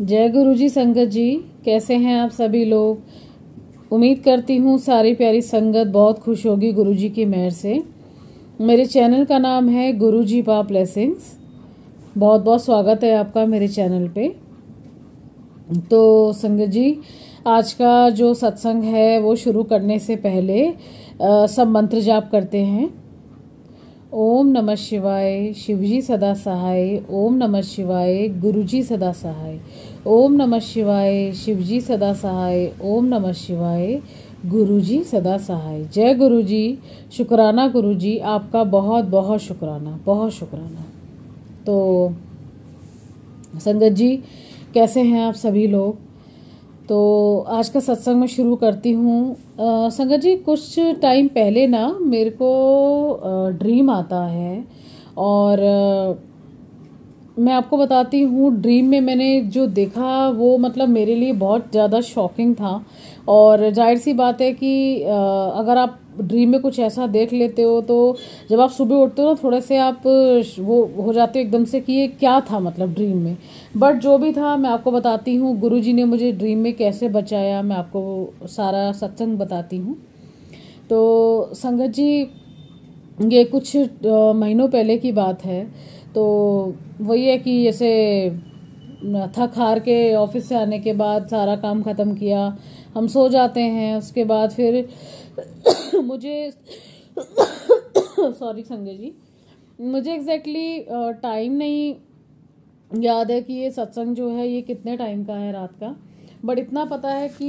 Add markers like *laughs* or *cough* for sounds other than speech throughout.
जय गुरु जी संगत जी कैसे हैं आप सभी लोग उम्मीद करती हूँ सारी प्यारी संगत बहुत खुश होगी गुरु जी की मेहर से मेरे चैनल का नाम है गुरु जी पा ब्लेसिंग्स बहुत बहुत स्वागत है आपका मेरे चैनल पे तो संगत जी आज का जो सत्संग है वो शुरू करने से पहले आ, सब मंत्र जाप करते हैं ओम नमः शिवाय शिवजी सदा सहाय ओम नमः शिवाय गुरुजी सदा सहाय ओम नमः शिवाय शिवजी सदा सहाय ओम नमः शिवाय गुरुजी सदा सहाय जय गुरुजी शुक्राना गुरुजी आपका बहुत बहुत शुक्राना बहुत शुक्राना तो संगत जी कैसे हैं आप सभी लोग तो आज का सत्संग मैं शुरू करती हूँ संगत जी कुछ टाइम पहले ना मेरे को ड्रीम आता है और मैं आपको बताती हूँ ड्रीम में मैंने जो देखा वो मतलब मेरे लिए बहुत ज़्यादा शॉकिंग था और जाहिर सी बात है कि अगर आप ड्रीम में कुछ ऐसा देख लेते हो तो जब आप सुबह उठते हो ना थोड़े से आप वो हो जाते हो एकदम से कि ये क्या था मतलब ड्रीम में बट जो भी था मैं आपको बताती हूँ गुरु जी ने मुझे ड्रीम में कैसे बचाया मैं आपको सारा सत्संग बताती हूँ तो संगत जी ये कुछ महीनों पहले की बात है तो वही है कि जैसे थक हार के ऑफिस से आने के बाद सारा काम ख़त्म किया हम सो जाते हैं उसके बाद फिर *coughs* मुझे *coughs* सॉरी संजय जी मुझे एग्जैक्टली exactly, टाइम नहीं याद है कि ये सत्संग जो है ये कितने टाइम का है रात का बट इतना पता है कि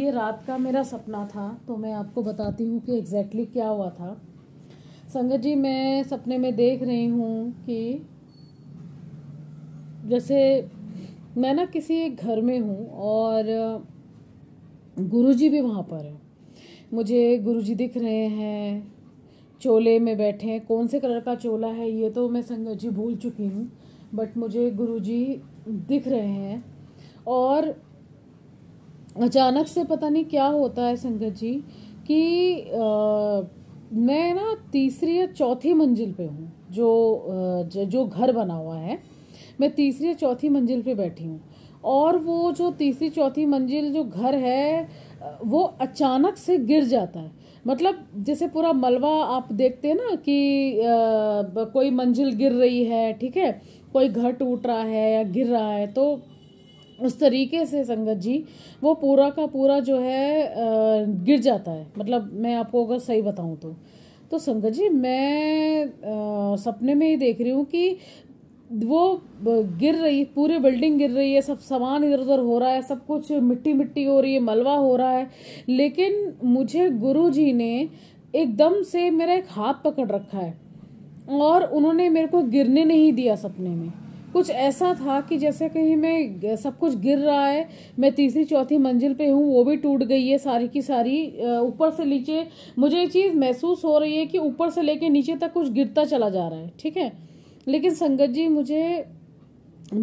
ये रात का मेरा सपना था तो मैं आपको बताती हूँ कि एग्जैक्टली exactly क्या हुआ था संगत जी मैं सपने में देख रही हूँ कि जैसे मैं ना किसी एक घर में हूँ और गुरुजी भी वहाँ पर हैं मुझे गुरुजी दिख रहे हैं चोले में बैठे हैं कौन से कलर का चोला है ये तो मैं संगत जी भूल चुकी हूँ बट मुझे गुरुजी दिख रहे हैं और अचानक से पता नहीं क्या होता है संगत जी कि आ, मैं ना तीसरी या चौथी मंजिल पे हूँ जो जो घर बना हुआ है मैं तीसरी या चौथी मंजिल पे बैठी हूँ और वो जो तीसरी चौथी मंजिल जो घर है वो अचानक से गिर जाता है मतलब जैसे पूरा मलबा आप देखते हैं ना कि आ, कोई मंजिल गिर रही है ठीक है कोई घर टूट रहा है या गिर रहा है तो उस तरीके से संगत जी वो पूरा का पूरा जो है गिर जाता है मतलब मैं आपको अगर सही बताऊं तो तो संगत जी मैं आ, सपने में ही देख रही हूँ कि वो गिर रही पूरे बिल्डिंग गिर रही है सब सामान इधर उधर हो रहा है सब कुछ मिट्टी मिट्टी हो रही है मलबा हो रहा है लेकिन मुझे गुरु जी ने एकदम से मेरा एक हाथ पकड़ रखा है और उन्होंने मेरे को गिरने नहीं दिया सपने में कुछ ऐसा था कि जैसे कहीं मैं सब कुछ गिर रहा है मैं तीसरी चौथी मंजिल पे हूँ वो भी टूट गई है सारी की सारी ऊपर से नीचे मुझे ये चीज़ महसूस हो रही है कि ऊपर से लेके नीचे तक कुछ गिरता चला जा रहा है ठीक है लेकिन संगत जी मुझे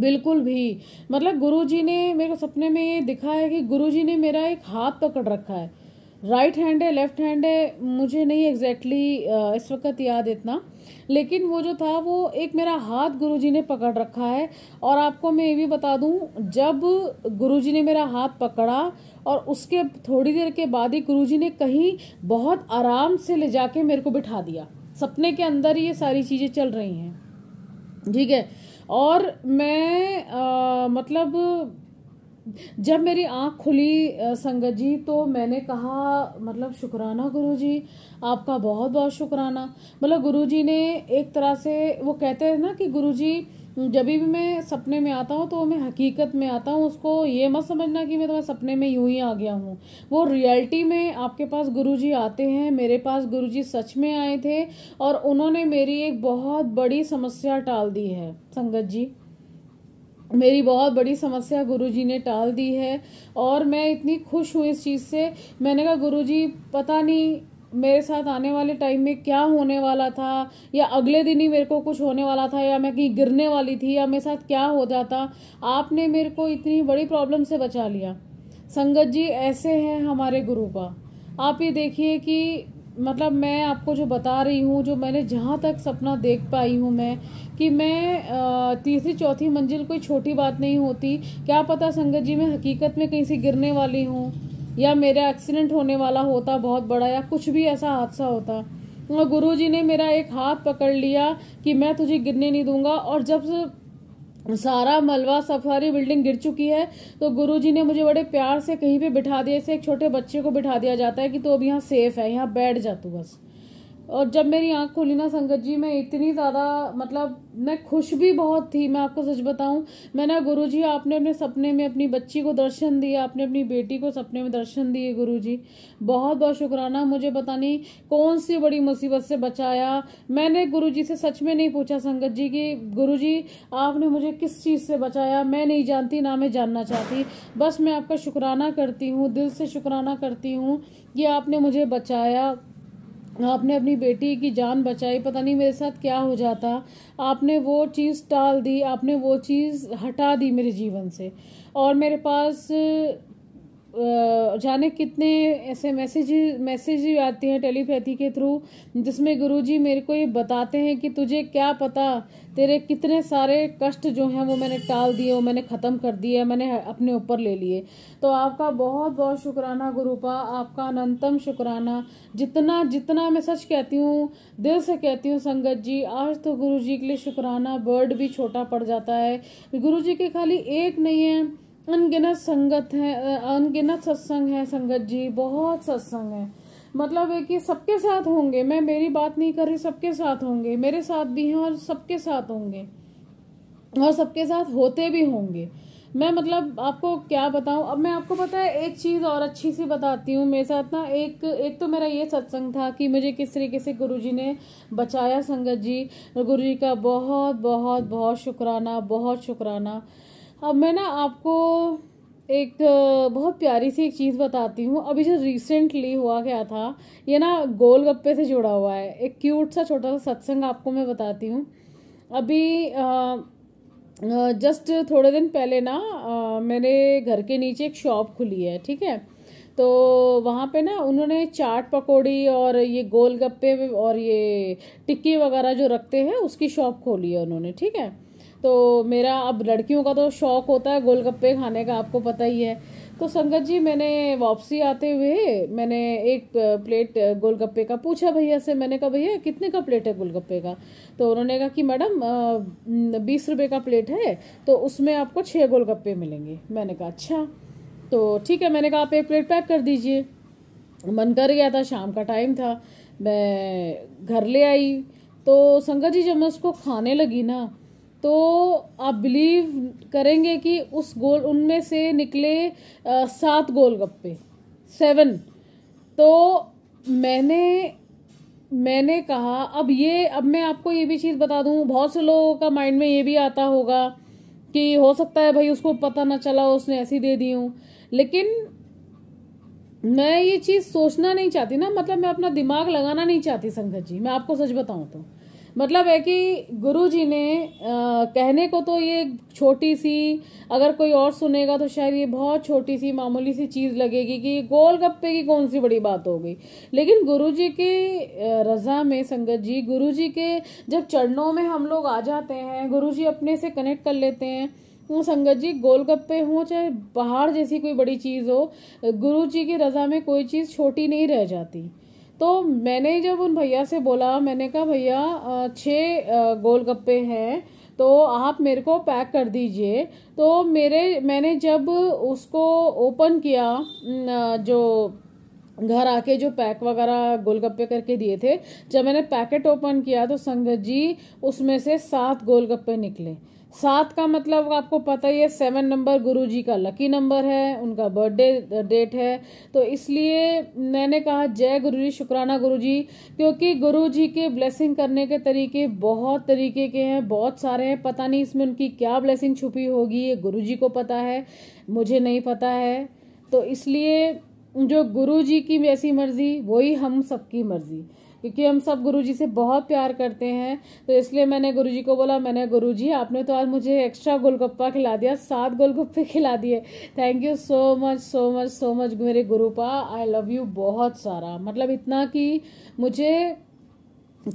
बिल्कुल भी मतलब गुरु जी ने मेरे को सपने में ये दिखा है कि गुरु जी ने मेरा एक हाथ पकड़ रखा है राइट हैंड है लेफ्ट हैंड है मुझे नहीं एग्जैक्टली exactly, इस वक्त याद इतना लेकिन वो जो था वो एक मेरा हाथ गुरुजी ने पकड़ रखा है और आपको मैं ये भी बता दूं जब गुरुजी ने मेरा हाथ पकड़ा और उसके थोड़ी देर के बाद ही गुरुजी ने कहीं बहुत आराम से ले जाके मेरे को बिठा दिया सपने के अंदर ये सारी चीज़ें चल रही हैं ठीक है और मैं आ, मतलब जब मेरी आँख खुली संगत जी तो मैंने कहा मतलब शुक्राना गुरु जी आपका बहुत बहुत शुक्राना मतलब गुरु जी ने एक तरह से वो कहते हैं ना कि गुरु जी जब भी मैं सपने में आता हूँ तो मैं हकीकत में आता हूँ उसको ये मत समझना कि मैं तो मैं सपने में यूं ही आ गया हूँ वो रियलिटी में आपके पास गुरुजी आते हैं मेरे पास गुरुजी सच में आए थे और उन्होंने मेरी एक बहुत बड़ी समस्या टाल दी है संगत जी मेरी बहुत बड़ी समस्या गुरुजी ने टाल दी है और मैं इतनी खुश हूँ इस चीज़ से मैंने कहा गुरुजी पता नहीं मेरे साथ आने वाले टाइम में क्या होने वाला था या अगले दिन ही मेरे को कुछ होने वाला था या मैं कहीं गिरने वाली थी या मेरे साथ क्या हो जाता आपने मेरे को इतनी बड़ी प्रॉब्लम से बचा लिया संगत जी ऐसे हैं हमारे गुरु का आप ये देखिए कि मतलब मैं आपको जो बता रही हूँ जो मैंने जहाँ तक सपना देख पाई हूँ मैं कि मैं तीसरी चौथी मंजिल कोई छोटी बात नहीं होती क्या पता संगत जी मैं हकीकत में कहीं से गिरने वाली हूँ या मेरा एक्सीडेंट होने वाला होता बहुत बड़ा या कुछ भी ऐसा हादसा होता गुरु जी ने मेरा एक हाथ पकड़ लिया कि मैं तुझे गिरने नहीं दूंगा और जब सारा मलबा सफारी बिल्डिंग गिर चुकी है तो गुरुजी ने मुझे बड़े प्यार से कहीं पे बिठा दिया इसे एक छोटे बच्चे को बिठा दिया जाता है कि तो अब यहाँ सेफ है यहाँ बैठ जा तू बस और जब मेरी आँख खुली ना संगत जी मैं इतनी ज़्यादा मतलब मैं खुश भी बहुत थी मैं आपको सच बताऊं मैंने गुरु जी आपने अपने सपने में अपनी बच्ची को दर्शन दिए आपने अपनी बेटी को सपने में दर्शन दिए गुरु जी बहुत बहुत शुक्राना मुझे पता नहीं कौन सी बड़ी मुसीबत से बचाया मैंने गुरु जी से सच में नहीं पूछा संगत जी कि गुरु जी आपने मुझे किस चीज़ से बचाया मैं नहीं जानती ना मैं जानना चाहती बस मैं आपका शुक्राना करती हूँ दिल से शुक्राना करती हूँ कि आपने मुझे बचाया आपने अपनी बेटी की जान बचाई पता नहीं मेरे साथ क्या हो जाता आपने वो चीज़ टाल दी आपने वो चीज़ हटा दी मेरे जीवन से और मेरे पास जाने कितने ऐसे मैसेज मैसेज आते हैं टेलीपैथी के थ्रू जिसमें गुरुजी मेरे को ये बताते हैं कि तुझे क्या पता तेरे कितने सारे कष्ट जो हैं वो मैंने टाल दिए वो मैंने ख़त्म कर दिए मैंने अपने ऊपर ले लिए तो आपका बहुत बहुत शुक्राना गुरुपा आपका अनंतम शुक्राना जितना जितना मैं सच कहती हूँ दिल से कहती हूँ संगत जी आज तो गुरु जी के लिए शुक्राना बर्ड भी छोटा पड़ जाता है गुरु जी के खाली एक नहीं है अनगिनत संगत है अनगिनत सत्संग है संगत जी बहुत सत्संग है मतलब है कि सबके साथ होंगे मैं मेरी बात नहीं कर रही सबके साथ होंगे मेरे साथ भी हैं और सबके साथ होंगे और सबके साथ होते भी होंगे मैं मतलब आपको क्या बताऊं अब मैं आपको पता है एक चीज़ और अच्छी सी बताती हूँ मेरे साथ ना एक एक तो मेरा ये सत्संग था कि मुझे किस तरीके से गुरुजी ने बचाया संगत जी गुरुजी का बहुत बहुत बहुत शुक्राना बहुत शुक्राना अब मैं ना आपको एक बहुत प्यारी सी एक चीज़ बताती हूँ अभी जो रिसेंटली हुआ क्या था ये ना गोलगप्पे से जुड़ा हुआ है एक क्यूट सा छोटा सा सत्संग आपको मैं बताती हूँ अभी आ, जस्ट थोड़े दिन पहले ना आ, मेरे घर के नीचे एक शॉप खुली है ठीक है तो वहाँ पे ना उन्होंने चाट पकौड़ी और ये गोलगप्पे और ये टिक्की वगैरह जो रखते हैं उसकी शॉप खोली है उन्होंने ठीक है तो मेरा अब लड़कियों का तो शौक होता है गोलगप्पे खाने का आपको पता ही है तो संगत जी मैंने वापसी आते हुए मैंने एक प्लेट गोलगप्पे का पूछा भैया से मैंने कहा भैया कितने का प्लेट है गोलगप्पे का तो उन्होंने कहा कि मैडम बीस रुपए का प्लेट है तो उसमें आपको छः गोलगप्पे मिलेंगे मैंने कहा अच्छा तो ठीक है मैंने कहा आप एक प्लेट पैक कर दीजिए मन कर गया था शाम का टाइम था मैं घर ले आई तो संगत जी जब मैं उसको खाने लगी ना तो आप बिलीव करेंगे कि उस गोल उनमें से निकले सात गोल गप्पे सेवन तो मैंने मैंने कहा अब ये अब मैं आपको ये भी चीज़ बता दूँ बहुत से लोगों का माइंड में ये भी आता होगा कि हो सकता है भाई उसको पता ना चला उसने ऐसी दे दी हूँ लेकिन मैं ये चीज़ सोचना नहीं चाहती ना मतलब मैं अपना दिमाग लगाना नहीं चाहती संगत जी मैं आपको सच बताऊँ तो मतलब है कि गुरु जी ने आ, कहने को तो ये छोटी सी अगर कोई और सुनेगा तो शायद ये बहुत छोटी सी मामूली सी चीज़ लगेगी कि गोल गप्पे की कौन सी बड़ी बात हो गई लेकिन गुरु जी की रज़ा में संगत जी गुरु जी के जब चरणों में हम लोग आ जाते हैं गुरु जी अपने से कनेक्ट कर लेते हैं वो तो संगत जी गोलगप्पे हों चाहे पहाड़ जैसी कोई बड़ी चीज़ हो गुरु जी की रज़ा में कोई चीज़ छोटी नहीं रह जाती तो मैंने जब उन भैया से बोला मैंने कहा भैया छः गोलगप्पे हैं तो आप मेरे को पैक कर दीजिए तो मेरे मैंने जब उसको ओपन किया जो घर आके जो पैक वगैरह गोलगप्पे करके दिए थे जब मैंने पैकेट ओपन किया तो संगत जी उसमें से सात गोलगप्पे निकले सात का मतलब आपको पता ही है सेवन नंबर गुरु जी का लकी नंबर है उनका बर्थडे डेट है तो इसलिए मैंने कहा जय गुरु जी शुक्राना गुरु जी क्योंकि गुरु जी के ब्लेसिंग करने के तरीके बहुत तरीके के हैं बहुत सारे हैं पता नहीं इसमें उनकी क्या ब्लेसिंग छुपी होगी ये गुरु जी को पता है मुझे नहीं पता है तो इसलिए जो गुरु जी की जैसी मर्जी वही हम सबकी मर्जी क्योंकि हम सब गुरुजी से बहुत प्यार करते हैं तो इसलिए मैंने गुरुजी को बोला मैंने गुरुजी आपने तो आज मुझे एक्स्ट्रा गोलगप्पा खिला दिया सात गोलगप्पे *laughs* खिला दिए thank you so much so much so much मेरे गुरुपा आई लव यू बहुत सारा मतलब इतना कि मुझे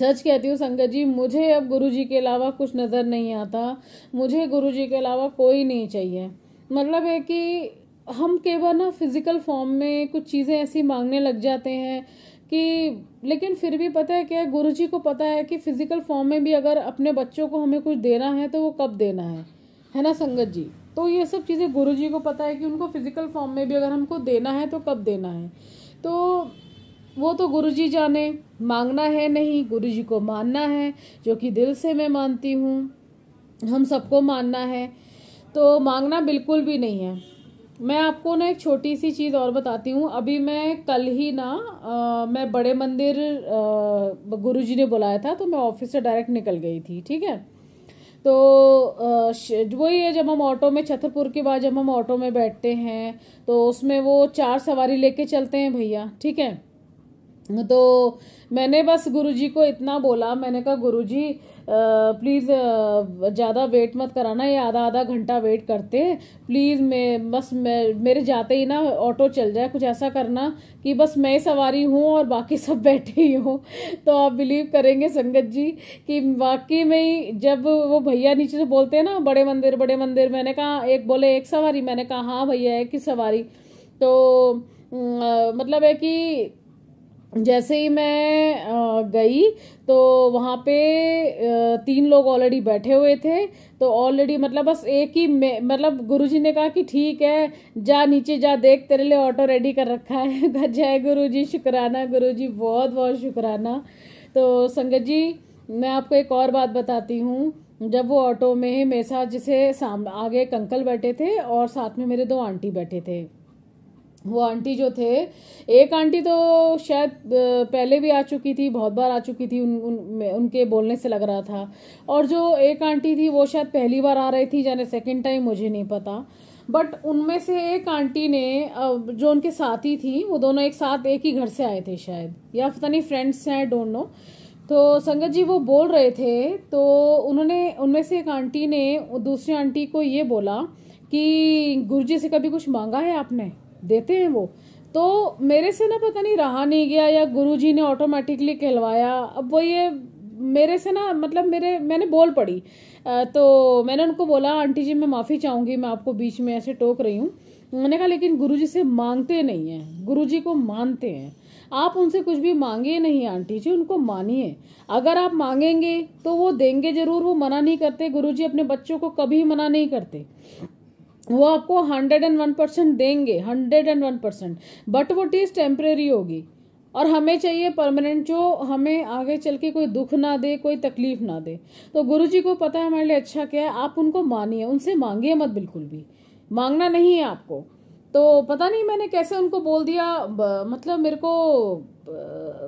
सच कहती हूँ संगत जी मुझे अब जी के अलावा कुछ नज़र नहीं आता मुझे जी के अलावा कोई नहीं चाहिए मतलब है कि हम केवल ना फिज़िकल फॉर्म में कुछ चीज़ें ऐसी मांगने लग जाते हैं कि लेकिन फिर भी पता है क्या गुरु जी को पता है कि फिजिकल फॉर्म में भी अगर अपने बच्चों को हमें कुछ देना है तो वो कब देना है है ना संगत जी तो ये सब चीज़ें गुरु जी को पता है कि उनको फिजिकल फॉर्म में भी अगर हमको देना है तो कब देना है तो वो तो गुरु जी जाने मांगना है नहीं गुरु जी को मानना है जो कि दिल से मैं मानती हूँ हम सबको मानना है तो मांगना बिल्कुल भी नहीं है मैं आपको ना एक छोटी सी चीज़ और बताती हूँ अभी मैं कल ही ना आ, मैं बड़े मंदिर गुरुजी ने बुलाया था तो मैं ऑफिस से डायरेक्ट निकल गई थी ठीक है तो वही है जब हम ऑटो में छतरपुर के बाद जब हम ऑटो में बैठते हैं तो उसमें वो चार सवारी लेके चलते हैं भैया ठीक है तो मैंने बस गुरुजी को इतना बोला मैंने कहा गुरुजी प्लीज़ ज़्यादा वेट मत कराना ये आधा आधा घंटा वेट करते हैं प्लीज़ मैं बस मैं मेरे जाते ही ना ऑटो चल जाए कुछ ऐसा करना कि बस मैं सवारी हूँ और बाकी सब *laughs* बैठे ही हूँ तो आप बिलीव करेंगे संगत जी कि वाकई में ही जब वो भैया नीचे से बोलते हैं ना बड़े मंदिर बड़े मंदिर मैंने कहा एक बोले एक सवारी मैंने कहा हाँ भैया एक ही सवारी तो मतलब है कि जैसे ही मैं गई तो वहाँ पे तीन लोग ऑलरेडी बैठे हुए थे तो ऑलरेडी मतलब बस एक ही मतलब गुरुजी ने कहा कि ठीक है जा नीचे जा देख तेरे लिए ऑटो रेडी कर रखा है *laughs* जय गुरुजी शुक्राना गुरुजी बहुत बहुत शुक्राना तो संगत जी मैं आपको एक और बात बताती हूँ जब वो ऑटो में मेरे साथ जिसे साम आगे अंकल बैठे थे और साथ में मेरे दो आंटी बैठे थे वो आंटी जो थे एक आंटी तो शायद पहले भी आ चुकी थी बहुत बार आ चुकी थी उन, उन उनके बोलने से लग रहा था और जो एक आंटी थी वो शायद पहली बार आ रही थी जाने सेकंड टाइम मुझे नहीं पता बट उनमें से एक आंटी ने जो उनके साथी थी वो दोनों एक साथ एक ही घर से आए थे शायद या पता नहीं फ्रेंड्स हैं आई डोंट नो तो संगत जी वो बोल रहे थे तो उन्होंने उनमें से एक आंटी ने दूसरी आंटी को ये बोला कि गुरुजी से कभी कुछ मांगा है आपने देते हैं वो तो मेरे से ना पता नहीं रहा नहीं गया या गुरुजी ने ऑटोमेटिकली कहलवाया अब वो ये मेरे से ना मतलब मेरे मैंने बोल पड़ी तो मैंने उनको बोला आंटी जी मैं माफ़ी चाहूँगी मैं आपको बीच में ऐसे टोक रही हूँ मैंने कहा लेकिन गुरुजी से मांगते नहीं हैं गुरुजी को मानते हैं आप उनसे कुछ भी मांगे नहीं आंटी जी उनको मानिए अगर आप मांगेंगे तो वो देंगे ज़रूर वो मना नहीं करते गुरुजी अपने बच्चों को कभी मना नहीं करते वो आपको हंड्रेड एंड वन परसेंट देंगे hundred and one percent but वो टीज टेम्प्रेरी होगी और हमें चाहिए परमानेंट जो हमें आगे चल के कोई दुख ना दे कोई तकलीफ ना दे तो गुरु जी को पता है हमारे लिए अच्छा क्या है आप उनको मानिए उनसे मांगिए मत बिल्कुल भी मांगना नहीं है आपको तो पता नहीं मैंने कैसे उनको बोल दिया ब, मतलब मेरे को ब,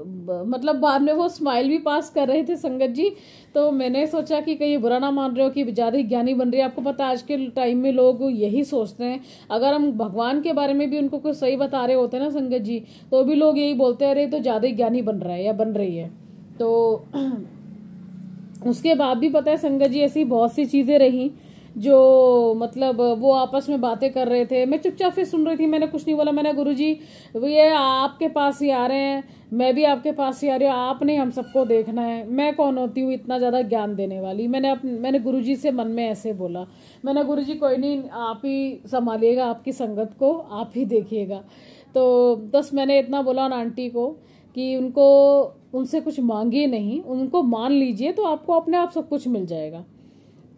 ब, मतलब बाद में वो स्माइल भी पास कर रहे थे संगत जी तो मैंने सोचा कि कहीं बुरा ना मान रहे हो कि ज़्यादा ही ज्ञानी बन रही है आपको पता है आज के टाइम में लोग यही सोचते हैं अगर हम भगवान के बारे में भी उनको कुछ सही बता रहे होते हैं ना संगत जी तो भी लोग यही बोलते हैं अरे तो ज़्यादा ही ज्ञानी बन रहा है या बन रही है तो *clears throat* उसके बाद भी पता है संगत जी ऐसी बहुत सी चीज़ें रहीं जो मतलब वो आपस में बातें कर रहे थे मैं चुपचाप फिर सुन रही थी मैंने कुछ नहीं बोला मैंने गुरु जी ये आपके पास ही आ रहे हैं मैं भी आपके पास ही आ रही हूँ आपने हम सबको देखना है मैं कौन होती हूँ इतना ज़्यादा ज्ञान देने वाली मैंने अप, मैंने गुरु जी से मन में ऐसे बोला मैंने गुरु जी कोई नहीं आप ही संभालिएगा आपकी संगत को आप ही देखिएगा तो बस मैंने इतना बोला उन आंटी को कि उनको उनसे कुछ मांगिए नहीं उनको मान लीजिए तो आपको अपने आप सब कुछ मिल जाएगा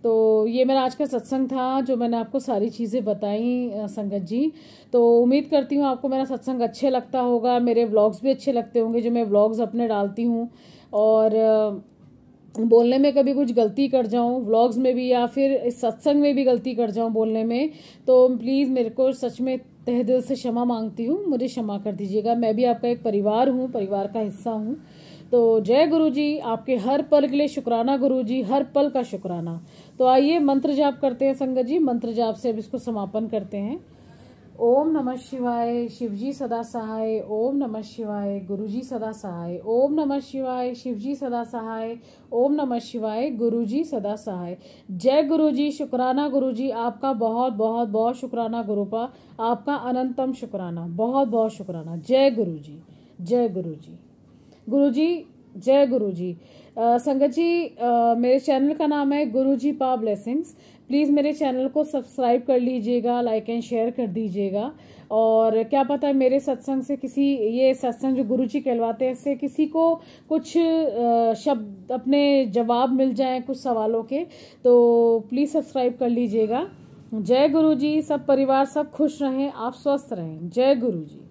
तो ये मेरा आज का सत्संग था जो मैंने आपको सारी चीज़ें बताई संगत जी तो उम्मीद करती हूँ आपको मेरा सत्संग अच्छे लगता होगा मेरे व्लॉग्स भी अच्छे लगते होंगे जो मैं व्लॉग्स अपने डालती हूँ और बोलने में कभी कुछ गलती कर जाऊँ व्लॉग्स में भी या फिर इस सत्संग में भी गलती कर जाऊँ बोलने में तो प्लीज़ मेरे को सच में तह दिल से क्षमा मांगती हूँ मुझे क्षमा कर दीजिएगा मैं भी आपका एक परिवार हूँ परिवार का हिस्सा हूँ तो जय गुरु जी आपके हर पल के लिए शुक्राना गुरु जी हर पल का शुक्राना तो आइए मंत्र जाप करते हैं संगत जी मंत्र जाप से अब इसको समापन करते हैं ओम नमः शिवाय शिवजी सदा सहाय ओम नमः शिवाय गुरुजी सदा सहाय ओम नमः शिवाय शिवजी सदा सहाय ओम नमः शिवाय गुरुजी सदा सहाय जय गुरुजी शुक्राना गुरुजी आपका बहुत बहुत बहुत शुक्राना गुरुपा आपका अनंतम शुक्राना बहुत बहुत शुक्राना जय गुरुजी जय गुरुजी गुरुजी जय गुरुजी संगत जी मेरे चैनल का नाम है गुरुजी पा ब्लेसिंग्स प्लीज़ मेरे चैनल को सब्सक्राइब कर लीजिएगा लाइक एंड शेयर कर दीजिएगा और क्या पता है मेरे सत्संग से किसी ये सत्संग जो गुरु जी कहलवाते हैं इससे किसी को कुछ शब्द अपने जवाब मिल जाएं कुछ सवालों के तो प्लीज़ सब्सक्राइब कर लीजिएगा जय गुरु जी सब परिवार सब खुश रहें आप स्वस्थ रहें जय गुरु जी